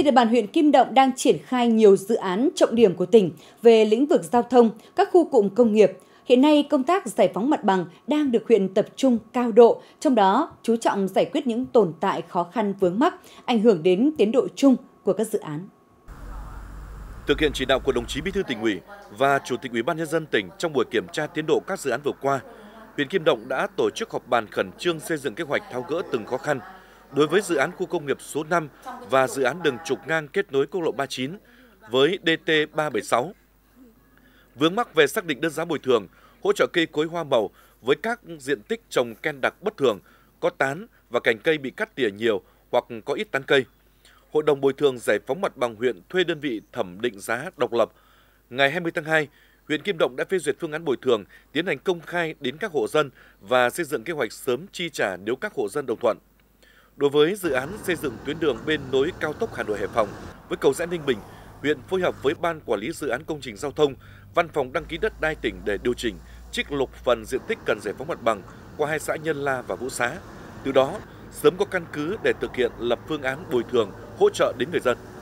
Trên địa bàn huyện Kim Động đang triển khai nhiều dự án trọng điểm của tỉnh về lĩnh vực giao thông, các khu cụm công nghiệp. Hiện nay, công tác giải phóng mặt bằng đang được huyện tập trung cao độ, trong đó chú trọng giải quyết những tồn tại khó khăn vướng mắc, ảnh hưởng đến tiến độ chung của các dự án. Thực hiện chỉ đạo của đồng chí Bí thư tỉnh ủy và Chủ tịch Ủy ban nhân dân tỉnh trong buổi kiểm tra tiến độ các dự án vừa qua, huyện Kim Động đã tổ chức họp bàn khẩn trương xây dựng kế hoạch tháo gỡ từng khó khăn, đối với dự án khu công nghiệp số 5 và dự án đường trục ngang kết nối quốc lộ 39 với DT 376. Vướng mắc về xác định đơn giá bồi thường, hỗ trợ cây cối hoa màu với các diện tích trồng ken đặc bất thường, có tán và cành cây bị cắt tỉa nhiều hoặc có ít tán cây. Hội đồng bồi thường giải phóng mặt bằng huyện thuê đơn vị thẩm định giá độc lập. Ngày 20 tháng 2, huyện Kim Động đã phê duyệt phương án bồi thường, tiến hành công khai đến các hộ dân và xây dựng kế hoạch sớm chi trả nếu các hộ dân đồng thuận. Đối với dự án xây dựng tuyến đường bên nối cao tốc Hà Nội Hải Phòng với cầu rẽ Ninh Bình, huyện phối hợp với Ban Quản lý Dự án Công trình Giao thông, Văn phòng Đăng ký đất đai tỉnh để điều chỉnh, trích lục phần diện tích cần giải phóng mặt bằng qua hai xã Nhân La và Vũ Xá. Từ đó, sớm có căn cứ để thực hiện lập phương án bồi thường, hỗ trợ đến người dân.